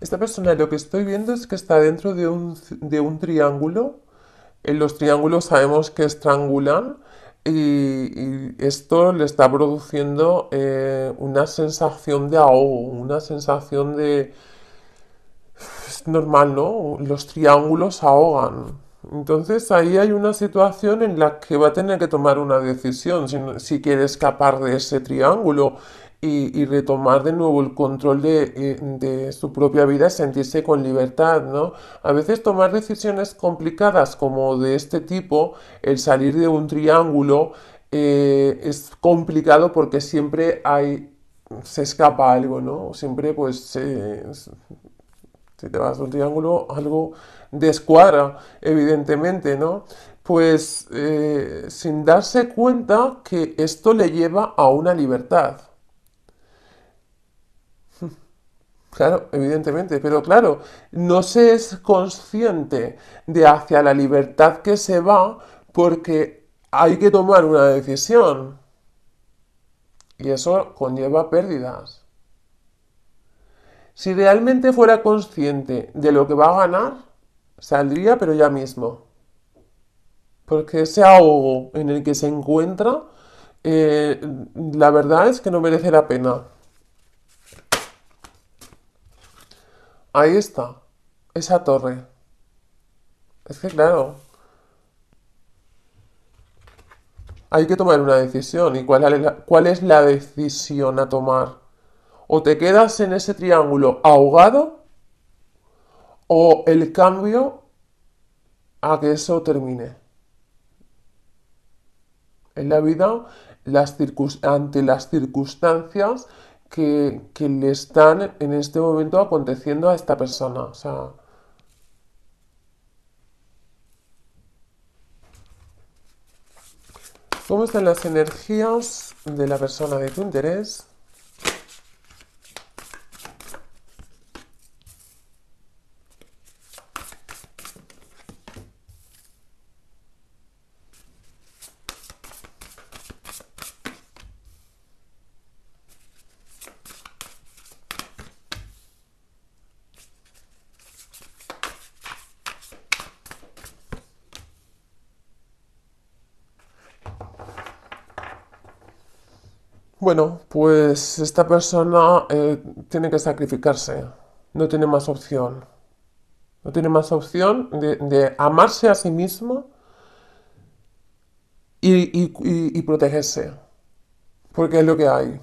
Esta persona lo que estoy viendo es que está dentro de un, triángulo. En los triángulos sabemos que estrangulan y, esto le está produciendo eh, una sensación de ahogo, una sensación de... Es normal, ¿no? Los triángulos ahogan. Entonces ahí hay una situación en la que va a tener que tomar una decisión si quiere escapar de ese triángulo y, retomar de nuevo el control de, eh, su propia vida y sentirse con libertad, ¿no? A veces tomar decisiones complicadas como de este tipo, el salir de un triángulo, eh, es complicado porque siempre hay, se escapa algo, ¿no? Siempre pues... si te vas a un triángulo, algo descuadra, evidentemente, ¿no? Pues eh, sin darse cuenta que esto le lleva a una libertad. Claro, evidentemente, pero claro, no se es consciente de hacia la libertad que se va porque hay que tomar una decisión. Y eso conlleva pérdidas. Si realmente fuera consciente de lo que va a ganar, saldría pero ya mismo. Porque ese ahogo en el que se encuentra, eh, la verdad es que no merece la pena. Ahí está, esa torre. Es que claro, hay que tomar una decisión. ¿Y cuál es, la, decisión a tomar? O te quedas en ese triángulo ahogado o el cambio a que eso termine. En la vida, ante las circunstancias, que, que le están en este momento aconteciendo a esta persona. ¿Cómo están las energías de la persona de tu interés? Bueno, pues esta persona eh, tiene que sacrificarse, no tiene más opción. No tiene más opción de, amarse a sí mismo y, protegerse, porque es lo que hay.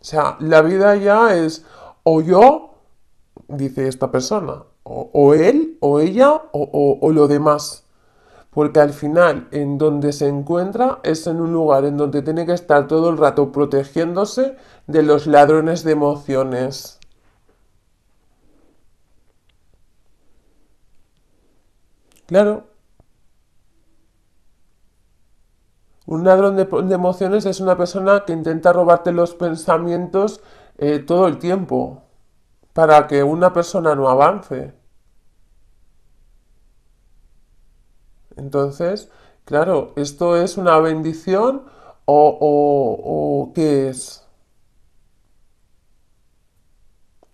O sea, la vida ya es o yo, dice esta persona, o, él, o ella, o lo demás porque al final en donde se encuentra es en un lugar en donde tiene que estar todo el rato protegiéndose de los ladrones de emociones. Claro. Un ladrón de, emociones es una persona que intenta robarte los pensamientos eh, todo el tiempo para que una persona no avance. Entonces, claro, ¿esto es una bendición o, o, o qué es?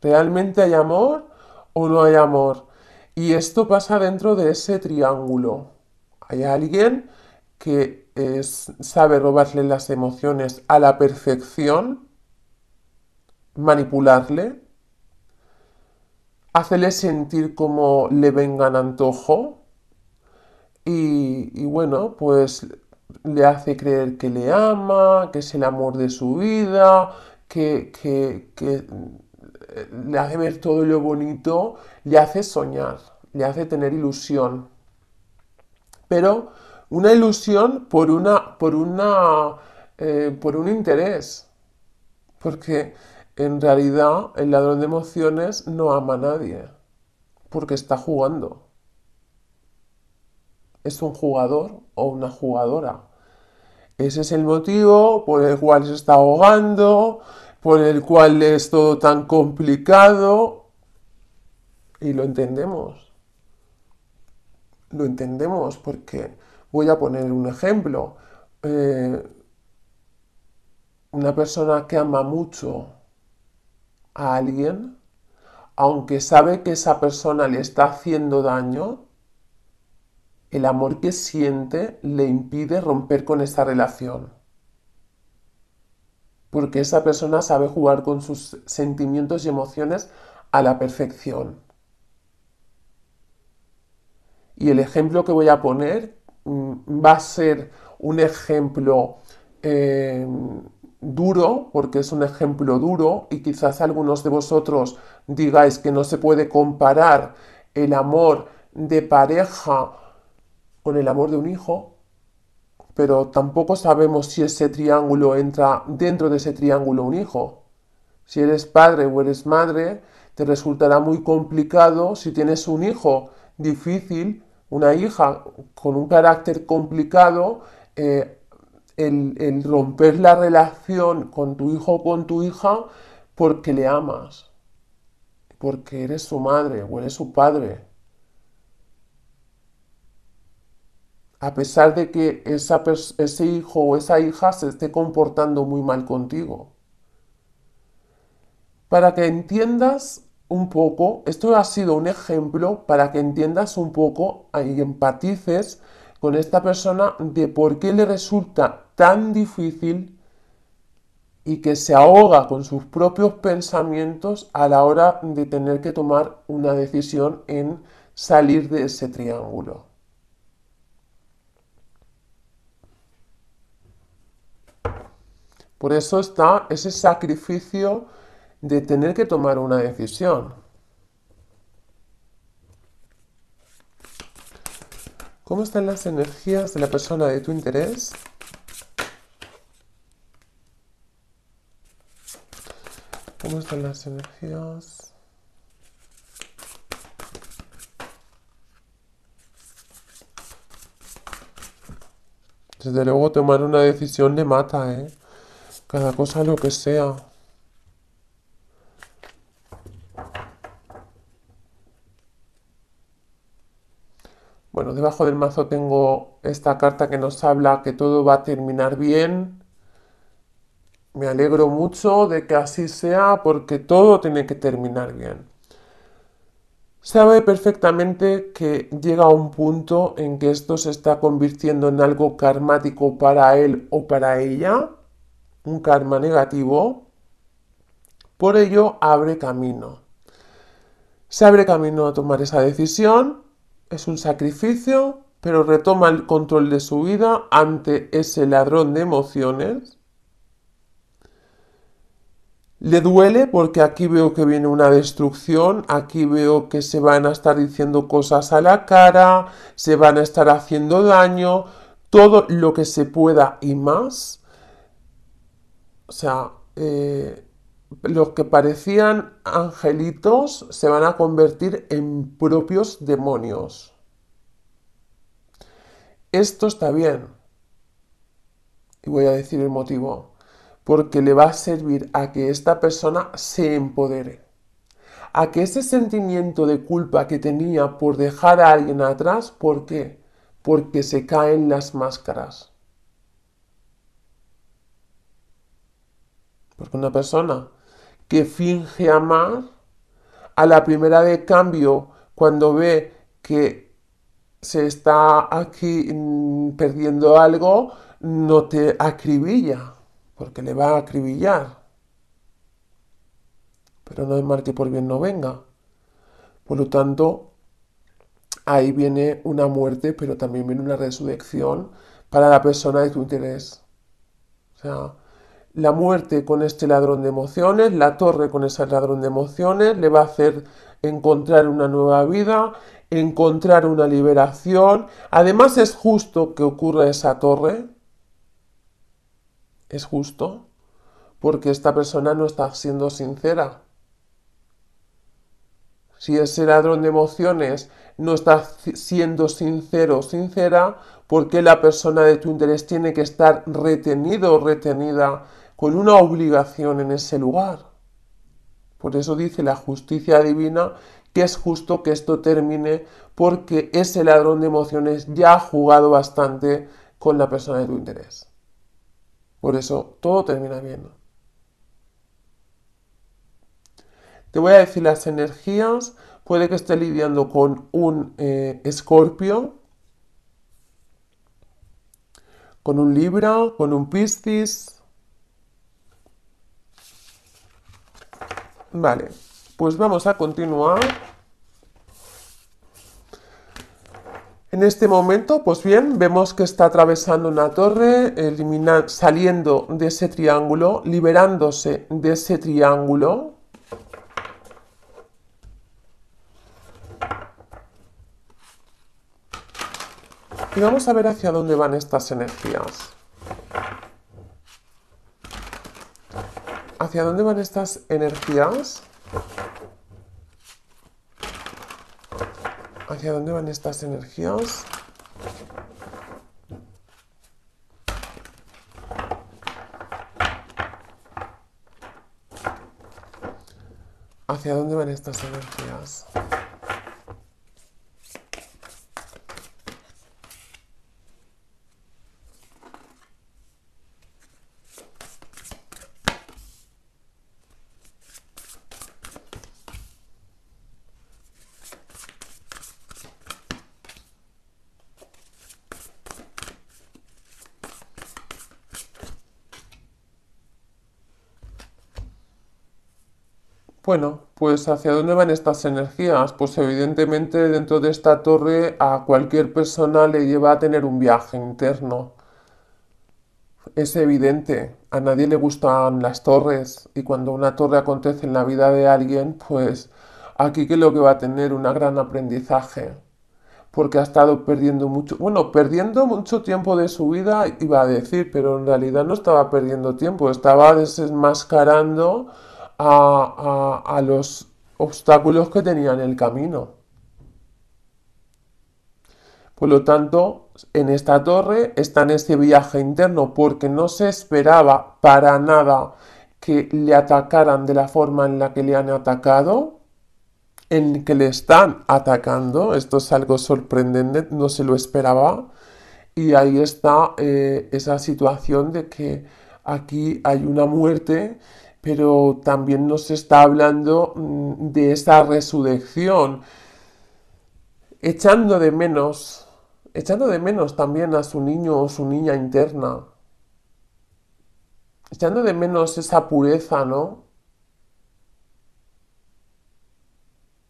¿Realmente hay amor o no hay amor? Y esto pasa dentro de ese triángulo. Hay alguien que sabe robarle las emociones a la perfección, manipularle, hacerle sentir como le vengan antojo, y, bueno, pues le hace creer que le ama, que es el amor de su vida, que, mm, le hace ver todo lo bonito, le hace soñar, le hace tener ilusión. Pero una ilusión por una, por una, eh, por un interés. Porque en realidad el ladrón de emociones no ama a nadie, porque está jugando es un jugador o una jugadora. Ese es el motivo por el cual se está ahogando, por el cual es todo tan complicado. Y lo entendemos. Lo entendemos porque voy a poner un ejemplo. Eh, una persona que ama mucho a alguien, aunque sabe que esa persona le está haciendo daño, el amor que siente le impide romper con esta relación. Porque esa persona sabe jugar con sus sentimientos y emociones a la perfección. Y el ejemplo que voy a poner mm, va a ser un ejemplo eh, duro, porque es un ejemplo duro, y quizás algunos de vosotros digáis que no se puede comparar el amor de pareja con el amor de un hijo, pero tampoco sabemos si ese triángulo entra dentro de ese triángulo un hijo. Si eres padre o eres madre, te resultará muy complicado si tienes un hijo difícil, una hija con un carácter complicado, eh, el romper la relación con tu hijo o con tu hija porque le amas, porque eres su madre o eres su padre. a pesar de que ese hijo o esa hija se esté comportando muy mal contigo. Para que entiendas un poco, esto ha sido un ejemplo para que entiendas un poco y empatices con esta persona de por qué le resulta tan difícil y que se ahoga con sus propios pensamientos a la hora de tener que tomar una decisión en salir de ese triángulo. Por eso está ese sacrificio de tener que tomar una decisión. ¿Cómo están las energías de la persona de tu interés? ¿Cómo están las energías? Desde luego tomar una decisión le mata, ¿eh? Cada cosa lo que sea. Bueno, debajo del mazo tengo esta carta que nos habla que todo va a terminar bien. Me alegro mucho de que así sea porque todo tiene que terminar bien. Sabe perfectamente que llega un punto en que esto se está convirtiendo en algo karmático para él o para ella un karma negativo, por ello abre camino. Se abre camino a tomar esa decisión, es un sacrificio, pero retoma el control de su vida ante ese ladrón de emociones. Le duele porque aquí veo que viene una destrucción, aquí veo que se van a estar diciendo cosas a la cara, se van a estar haciendo daño, todo lo que se pueda y más. O sea, eh, los que parecían angelitos se van a convertir en propios demonios. Esto está bien. Y voy a decir el motivo. Porque le va a servir a que esta persona se empodere. A que ese sentimiento de culpa que tenía por dejar a alguien atrás, ¿por qué? Porque se caen las máscaras. Porque una persona que finge amar, a la primera de cambio, cuando ve que se está aquí mm, perdiendo algo, no te acribilla, porque le va a acribillar. Pero no es mal que por bien no venga. Por lo tanto, ahí viene una muerte, pero también viene una resurrección para la persona de tu interés. O sea, la muerte con este ladrón de emociones, la torre con ese ladrón de emociones, le va a hacer encontrar una nueva vida, encontrar una liberación. Además es justo que ocurra esa torre. Es justo, porque esta persona no está siendo sincera. Si ese ladrón de emociones no está siendo sincero o sincera, ¿por qué la persona de tu interés tiene que estar retenido o retenida con una obligación en ese lugar. Por eso dice la justicia divina que es justo que esto termine porque ese ladrón de emociones ya ha jugado bastante con la persona de tu interés. Por eso todo termina bien. Te voy a decir las energías. Puede que esté lidiando con un eh, escorpio, con un libra, con un piscis, Vale, pues vamos a continuar. En este momento, pues bien, vemos que está atravesando una torre, saliendo de ese triángulo, liberándose de ese triángulo. Y vamos a ver hacia dónde van estas energías. ¿Hacia dónde van estas energías? ¿Hacia dónde van estas energías? ¿Hacia dónde van estas energías? Bueno, pues ¿hacia dónde van estas energías? Pues evidentemente dentro de esta torre a cualquier persona le lleva a tener un viaje interno. Es evidente, a nadie le gustan las torres y cuando una torre acontece en la vida de alguien, pues aquí creo que va a tener un gran aprendizaje, porque ha estado perdiendo mucho, bueno, perdiendo mucho tiempo de su vida, iba a decir, pero en realidad no estaba perdiendo tiempo, estaba desenmascarando a, los obstáculos que tenía en el camino. Por lo tanto, en esta torre está en este viaje interno porque no se esperaba para nada que le atacaran de la forma en la que le han atacado, en que le están atacando. Esto es algo sorprendente, no se lo esperaba. Y ahí está eh, esa situación de que aquí hay una muerte pero también nos está hablando mm, de esa resurrección, echando de menos, echando de menos también a su niño o su niña interna, echando de menos esa pureza, ¿no?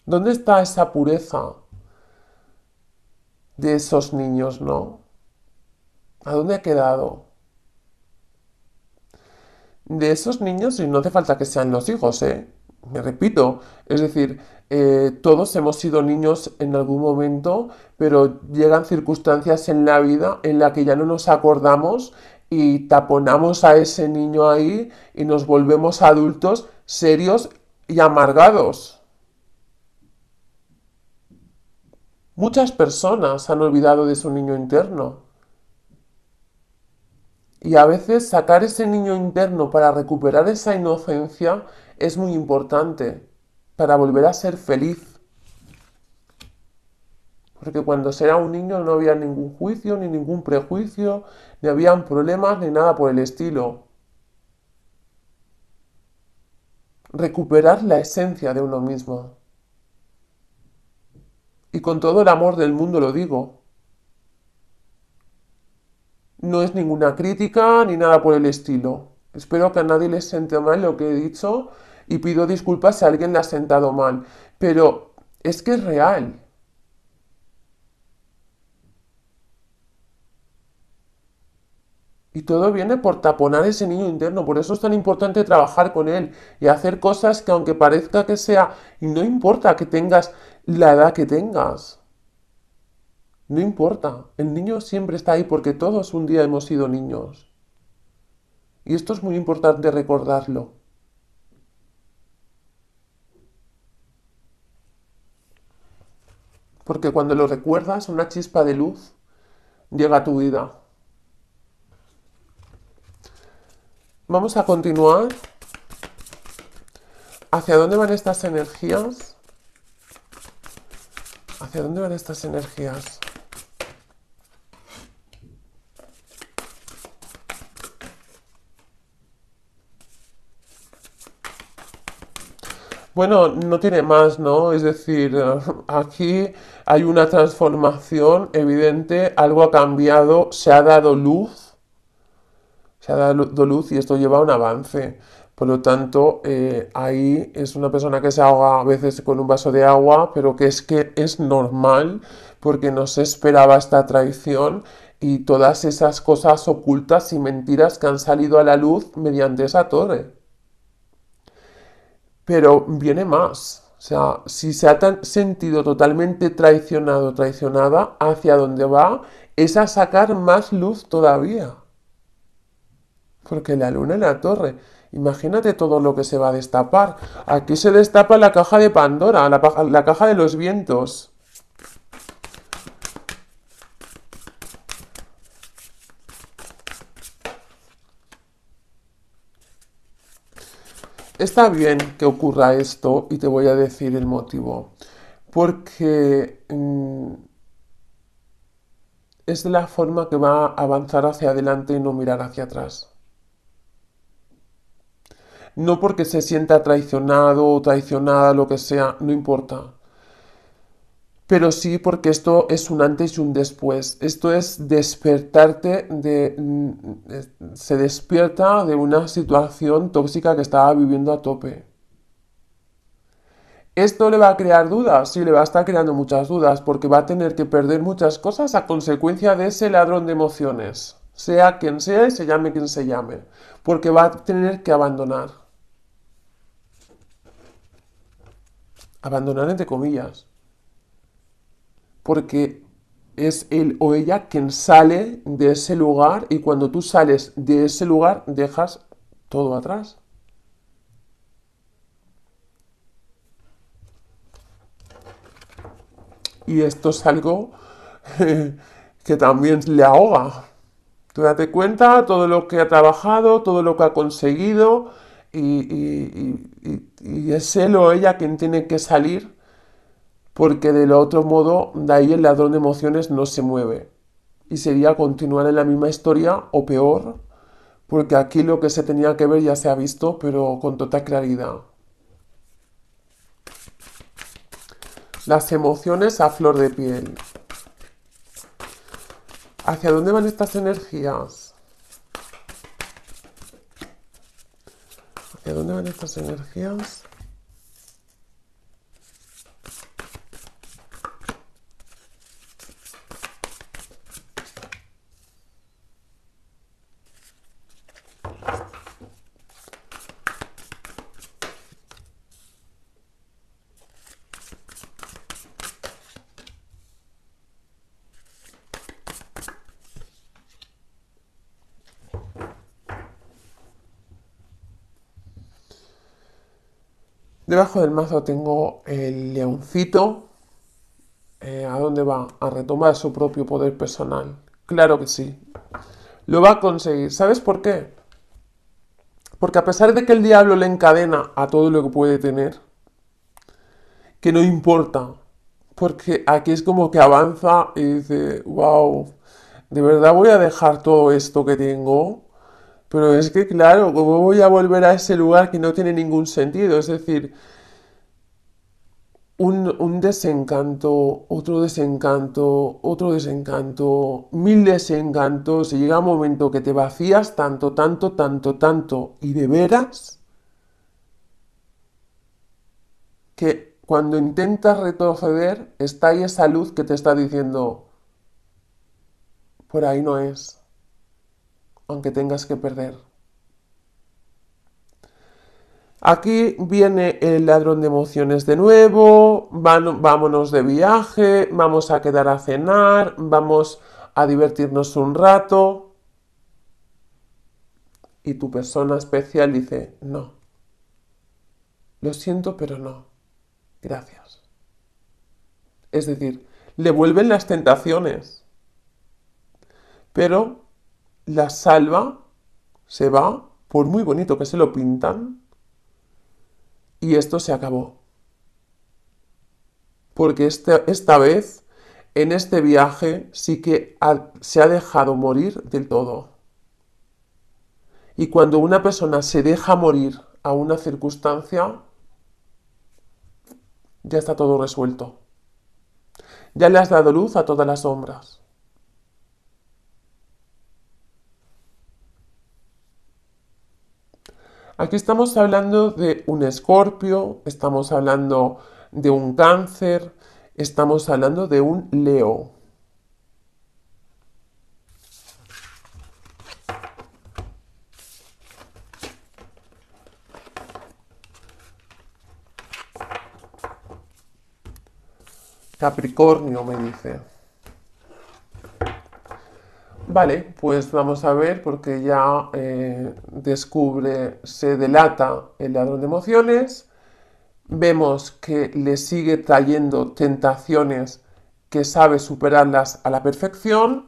¿Dónde está esa pureza de esos niños, no? ¿A dónde ha quedado? de esos niños y no hace falta que sean los hijos, ¿eh? Me repito, es decir, eh, todos hemos sido niños en algún momento, pero llegan circunstancias en la vida en la que ya no nos acordamos y taponamos a ese niño ahí y nos volvemos adultos serios y amargados. Muchas personas han olvidado de su niño interno. Y a veces sacar ese niño interno para recuperar esa inocencia es muy importante para volver a ser feliz. Porque cuando se era un niño no había ningún juicio, ni ningún prejuicio, ni habían problemas, ni nada por el estilo. Recuperar la esencia de uno mismo. Y con todo el amor del mundo lo digo. No es ninguna crítica ni nada por el estilo. Espero que a nadie le siente mal lo que he dicho y pido disculpas si a alguien le ha sentado mal. Pero es que es real. Y todo viene por taponar ese niño interno. Por eso es tan importante trabajar con él y hacer cosas que aunque parezca que sea, no importa que tengas la edad que tengas. No importa, el niño siempre está ahí porque todos un día hemos sido niños. Y esto es muy importante recordarlo. Porque cuando lo recuerdas, una chispa de luz llega a tu vida. Vamos a continuar. ¿Hacia dónde van estas energías? ¿Hacia dónde van estas energías? Bueno, no tiene más, ¿no? Es decir, aquí hay una transformación evidente, algo ha cambiado, se ha dado luz, se ha dado luz y esto lleva a un avance. Por lo tanto, eh, ahí es una persona que se ahoga a veces con un vaso de agua, pero que es que es normal porque no se esperaba esta traición y todas esas cosas ocultas y mentiras que han salido a la luz mediante esa torre. Pero viene más. O sea, si se ha sentido totalmente traicionado, traicionada, hacia donde va es a sacar más luz todavía. Porque la luna en la torre. Imagínate todo lo que se va a destapar. Aquí se destapa la caja de Pandora, la, la caja de los vientos. Está bien que ocurra esto y te voy a decir el motivo. Porque mm, es es la forma que va a avanzar hacia adelante y no mirar hacia atrás. No porque se sienta traicionado o traicionada, lo que sea, no importa pero sí porque esto es un antes y un después. Esto es despertarte de... Mm, se despierta de una situación tóxica que estaba viviendo a tope. Esto le va a crear dudas, sí, le va a estar creando muchas dudas, porque va a tener que perder muchas cosas a consecuencia de ese ladrón de emociones, sea quien sea y se llame quien se llame, porque va a tener que abandonar. Abandonar entre comillas porque es él o ella quien sale de ese lugar y cuando tú sales de ese lugar dejas todo atrás. Y esto es algo que también le ahoga. Tú date cuenta todo lo que ha trabajado, todo lo que ha conseguido y, y es él o ella quien tiene que salir porque de lo otro modo de ahí el ladrón de emociones no se mueve. Y sería continuar en la misma historia o peor, porque aquí lo que se tenía que ver ya se ha visto, pero con total claridad. Las emociones a flor de piel. ¿Hacia dónde van estas energías? ¿Hacia dónde van estas energías? Debajo del mazo tengo el leoncito, eh, ¿A dónde va? A retomar su propio poder personal. Claro que sí. Lo va a conseguir. ¿Sabes por qué? Porque a pesar de que el diablo le encadena a todo lo que puede tener, que no importa. Porque aquí es como que avanza y dice, wow, de verdad voy a dejar todo esto que tengo. Pero es que, claro, ¿cómo voy a volver a ese lugar que no tiene ningún sentido? Es decir, un, un, desencanto, otro desencanto, otro desencanto, mil desencantos, y llega un momento que te vacías tanto, tanto, tanto, tanto, y de veras, que cuando intentas retroceder, está ahí esa luz que te está diciendo, por ahí no es, aunque tengas que perder. Aquí viene el ladrón de emociones de nuevo, vámonos de viaje, vamos a quedar a cenar, vamos a divertirnos un rato. Y tu persona especial dice, no, lo siento, pero no, gracias. Es decir, le vuelven las tentaciones. Pero la salva se va, por muy bonito que se lo pintan, y esto se acabó. Porque este, esta vez, en este viaje, sí que se ha dejado morir del todo. Y cuando una persona se deja morir a una circunstancia, ya está todo resuelto. Ya le has dado luz a todas las sombras. Aquí estamos hablando de un escorpio, estamos hablando de un cáncer, estamos hablando de un leo. Capricornio me dice. Vale, pues vamos a ver porque ya eh, descubre, se delata el ladrón de emociones. Vemos que le sigue trayendo tentaciones que sabe superarlas a la perfección.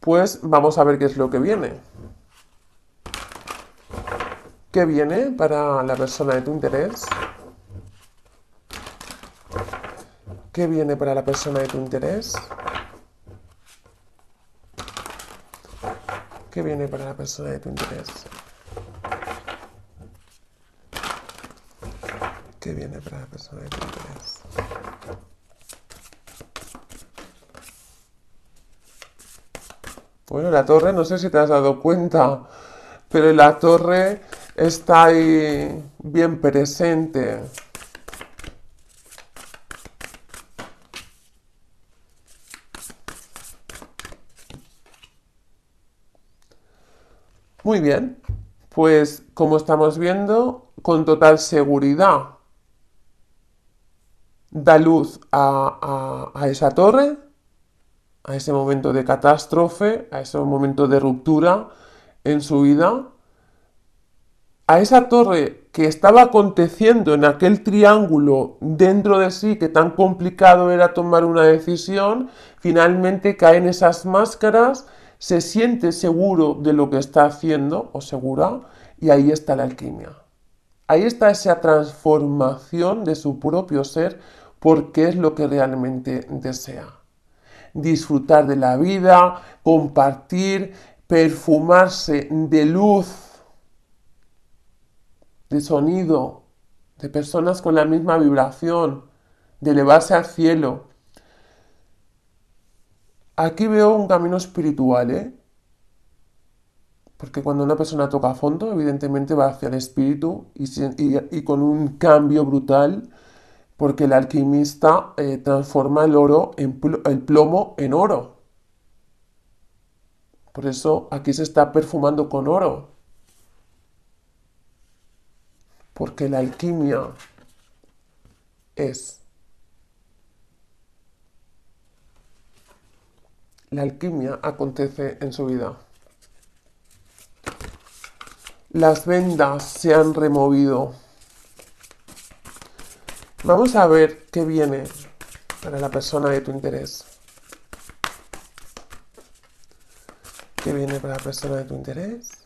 Pues vamos a ver qué es lo que viene. ¿Qué viene para la persona de tu interés? ¿Qué viene para la persona de tu interés? ¿Qué viene para la persona de tu interés. ¿Qué viene para la persona de tu interés. Bueno, la torre, no sé si te has dado cuenta, pero la torre está ahí bien presente. Muy bien, pues como estamos viendo, con total seguridad da luz a, a, esa torre, a ese momento de catástrofe, a ese momento de ruptura en su vida, a esa torre que estaba aconteciendo en aquel triángulo dentro de sí que tan complicado era tomar una decisión, finalmente caen esas máscaras se siente seguro de lo que está haciendo o segura y ahí está la alquimia. Ahí está esa transformación de su propio ser porque es lo que realmente desea. Disfrutar de la vida, compartir, perfumarse de luz, de sonido, de personas con la misma vibración, de elevarse al cielo, Aquí veo un camino espiritual, ¿eh? Porque cuando una persona toca a fondo, evidentemente va hacia el espíritu y, con un cambio brutal, porque el alquimista eh, transforma el oro en el plomo en oro. Por eso aquí se está perfumando con oro. Porque la alquimia es la alquimia acontece en su vida. Las vendas se han removido. Vamos a ver qué viene para la persona de tu interés. ¿Qué viene para la persona de tu interés?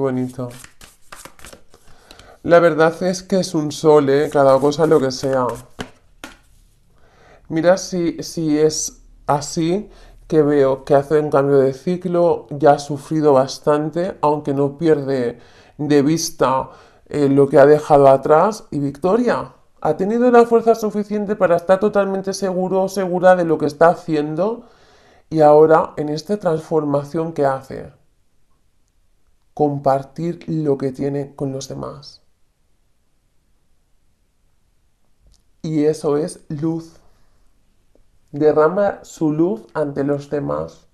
bonito. La verdad es que es un sol, ¿eh? Cada cosa lo que sea. Mira si, si es así que veo que hace un cambio de ciclo, ya ha sufrido bastante, aunque no pierde de vista eh, lo que ha dejado atrás. Y Victoria, ha tenido la fuerza suficiente para estar totalmente seguro o segura de lo que está haciendo y ahora en esta transformación que hace compartir lo que tiene con los demás. Y eso es luz. Derrama su luz ante los demás.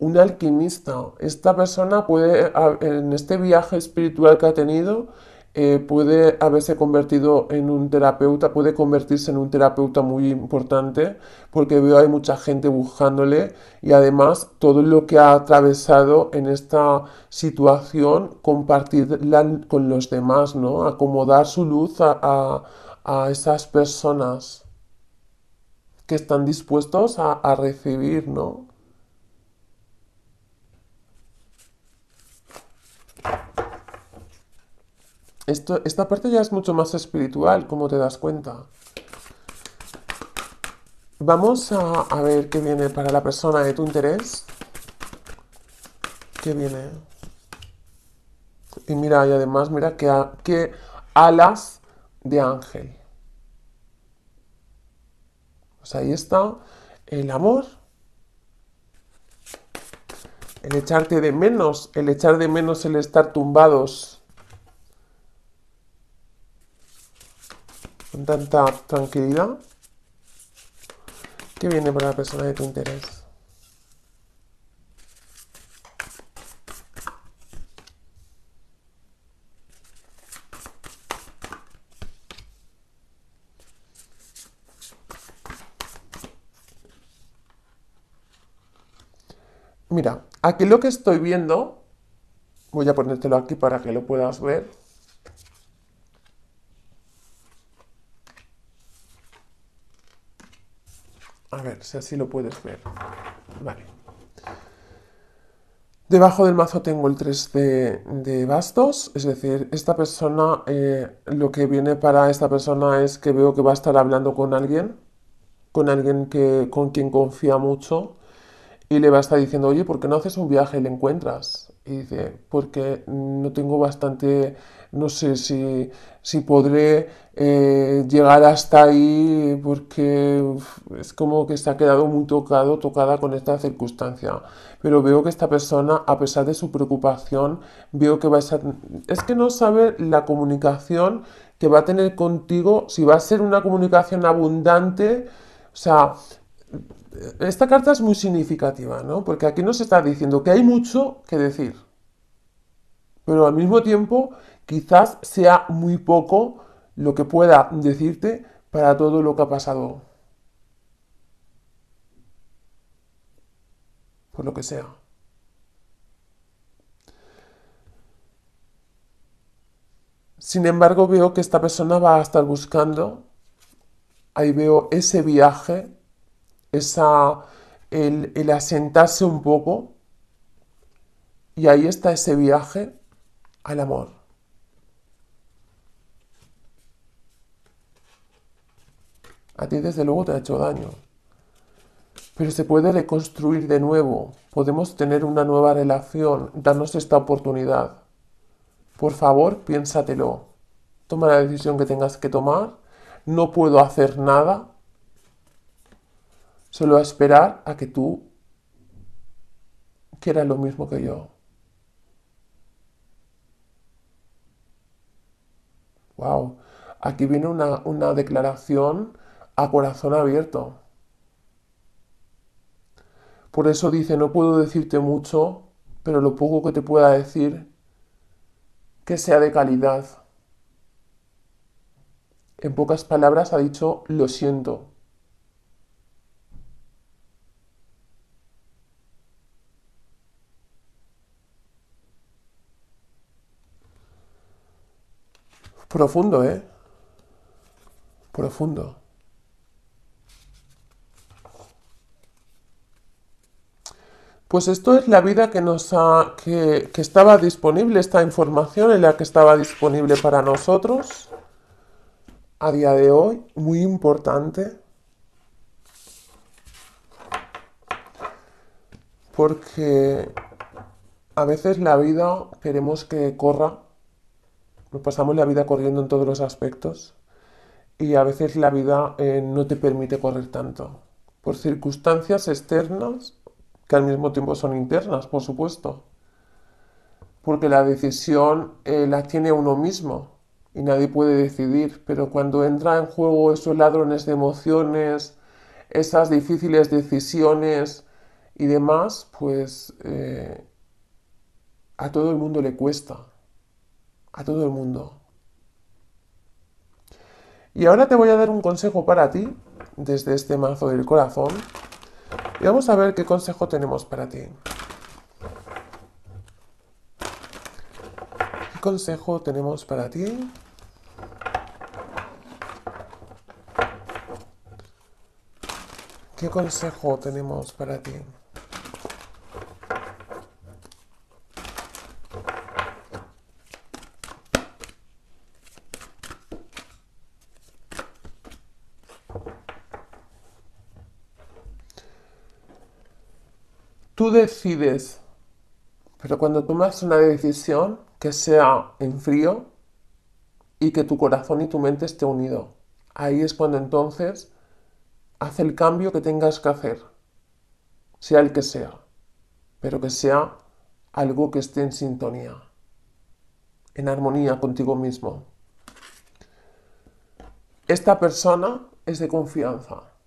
Un alquimista. Esta persona puede, en este viaje espiritual que ha tenido, eh, puede haberse convertido en un terapeuta, puede convertirse en un terapeuta muy importante, porque veo hay mucha gente buscándole y además todo lo que ha atravesado en esta situación, compartirla con los demás, ¿no? Acomodar su luz a, esas personas que están dispuestos a, a recibir, ¿no? esta parte ya es mucho más espiritual, como te das cuenta. Vamos a, ver qué viene para la persona de tu interés. ¿Qué viene? Y mira, y además, mira qué alas de ángel. Pues ahí está el amor. El echarte de menos, el echar de menos el estar tumbados tanta tranquilidad. que viene para la persona de tu interés? Mira, aquí lo que estoy viendo, voy a ponértelo aquí para que lo puedas ver. A ver si así lo puedes ver. Vale. Debajo del mazo tengo el 3 de, de bastos, es decir, esta persona, eh, lo que viene para esta persona es que veo que va a estar hablando con alguien, con alguien que, con quien confía mucho, y le va a estar diciendo, oye, ¿por qué no haces un viaje y le encuentras? Y dice, porque no tengo bastante, no sé si, podré eh, llegar hasta ahí, porque es como que se ha quedado muy tocado, tocada con esta circunstancia. Pero veo que esta persona, a pesar de su preocupación, veo que va a Es que no sabe la comunicación que va a tener contigo, si va a ser una comunicación abundante, o sea, esta carta es muy significativa, ¿no? Porque aquí nos está diciendo que hay mucho que decir, pero al mismo tiempo quizás sea muy poco lo que pueda decirte para todo lo que ha pasado. Por lo que sea. Sin embargo, veo que esta persona va a estar buscando, ahí veo ese viaje esa, el, el asentarse un poco. Y ahí está ese viaje al amor. A ti desde luego te ha hecho daño. Pero se puede reconstruir de nuevo. Podemos tener una nueva relación. Darnos esta oportunidad. Por favor, piénsatelo. Toma la decisión que tengas que tomar. No puedo hacer nada solo a esperar a que tú quieras lo mismo que yo. Wow, aquí viene una, una declaración a corazón abierto. Por eso dice, no puedo decirte mucho, pero lo poco que te pueda decir, que sea de calidad. En pocas palabras ha dicho, lo siento. Profundo, ¿eh? Profundo. Pues esto es la vida que nos ha, que, que, estaba disponible, esta información en la que estaba disponible para nosotros a día de hoy, muy importante. Porque a veces la vida queremos que corra nos pasamos la vida corriendo en todos los aspectos y a veces la vida eh, no te permite correr tanto. Por circunstancias externas que al mismo tiempo son internas, por supuesto. Porque la decisión eh, la tiene uno mismo y nadie puede decidir, pero cuando entra en juego esos ladrones de emociones, esas difíciles decisiones y demás, pues eh, a todo el mundo le cuesta a todo el mundo. Y ahora te voy a dar un consejo para ti desde este mazo del corazón. Y vamos a ver qué consejo tenemos para ti. ¿Qué consejo tenemos para ti? ¿Qué consejo tenemos para ti? decides, pero cuando tomas una decisión que sea en frío y que tu corazón y tu mente esté unido. Ahí es cuando entonces haz el cambio que tengas que hacer, sea el que sea, pero que sea algo que esté en sintonía, en armonía contigo mismo. Esta persona es de confianza.